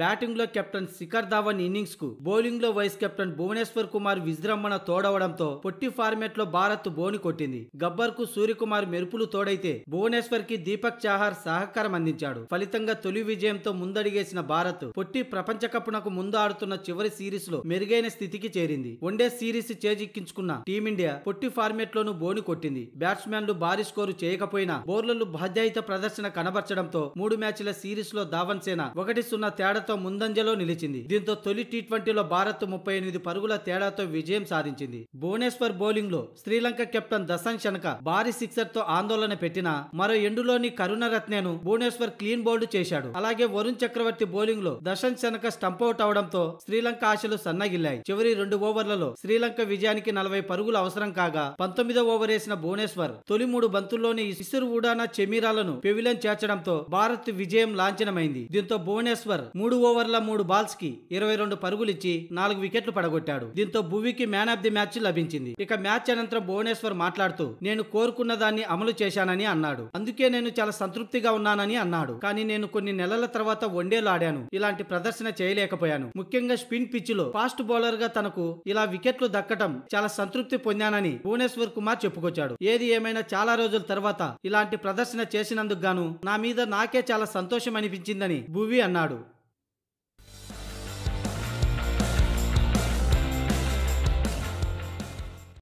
బ్యాటింగ్లో కెప్టెన్ శిఖర్ ధావన్ ఇన్నింగ్స్కు బౌలింగ్లో vice captain Bhubaneswar Kumar విజృంభణ తోడవడంతో పొట్టి ఫార్మేట్లో భారత్ బోని కొట్టింది గబ్బర్కు సూర్యకుమార్ మెరుపులు తోడైతే భువనేశ్వర్కి దీపక్ చాహార్ సహకారం అందించాడు ఫలితంగా తొలి విజయంతో ముందడిగేసిన భారత్ పొట్టి ప్రపంచ కప్నకు ముందు ఆడుతున్న చివరి సిరీస్లో మెరుగైన స్థితికి చేరింది వన్డే సిరీస్ చేజిక్కించుకున్న టీమిండియా పొట్టి ఫార్మేట్లోనూ బోని కొట్టింది బ్యాట్స్మెన్లు భారీ స్కోరు చేయకపోయినా బౌలర్లు బాధ్యాయుత ప్రదర్శన కనబర్చడంతో మూడు మ్యాచ్ల సిరీస్లో ధావన్ సేన ఒకటి సున్నా తేడా తేడాతో ముందంజలో నిలిచింది దీంతో తొలి టీ ట్వంటీలో భారత్ ముప్పై ఎనిమిది పరుగుల తేడాతో విజయం సాధించింది భువనేశ్వర్ బౌలింగ్ లో శ్రీలంక కెప్టెన్ దశాంక్ శనక భారీ సిక్సర్ తో ఆందోళన పెట్టిన మరో ఎండులోని కరుణరత్నేను భువనేశ్వర్ క్లీన్ బౌల్డ్ చేశాడు అలాగే వరుణ్ చక్రవర్తి బౌలింగ్ లో దర్శన్ శనక స్టంప్ అవుట్ అవడంతో శ్రీలంక ఆశలు సన్నగిల్లాయి చివరి రెండు ఓవర్లలో శ్రీలంక విజయానికి నలభై పరుగులు అవసరం కాగా పంతొమ్మిదో ఓవర్ వేసిన భువనేశ్వర్ తొలి మూడు బంతుల్లోని ఇసురు ఉడానా చెమీరాలను పెవిలన్ చేర్చడంతో భారత్ విజయం లాంఛనమైంది దీంతో భువనేశ్వర్ మూడు మూడు ఓవర్ల మూడు బాల్స్కి ఇరవై రెండు పరుగులిచ్చి నాలుగు వికెట్లు పడగొట్టాడు దీంతో భువికి మ్యాన్ ఆఫ్ ది మ్యాచ్ లభించింది ఇక మ్యాచ్ అనంతరం భువనేశ్వర్ మాట్లాడుతూ నేను కోరుకున్న దాన్ని అమలు చేశానని అన్నాడు అందుకే నేను చాలా సంతృప్తిగా ఉన్నానని అన్నాడు కానీ నేను కొన్ని నెలల తర్వాత వన్డేలు ఆడాను ఇలాంటి ప్రదర్శన చేయలేకపోయాను ముఖ్యంగా స్పిన్ పిచ్ లో ఫాస్ట్ బౌలర్ గా తనకు ఇలా వికెట్లు దక్కటం చాలా సంతృప్తి పొందానని భువనేశ్వర్ కుమార్ చెప్పుకొచ్చాడు ఏది ఏమైనా చాలా రోజుల తర్వాత ఇలాంటి ప్రదర్శన చేసినందుకు గాను నా మీద నాకే చాలా సంతోషం అనిపించిందని భువి అన్నాడు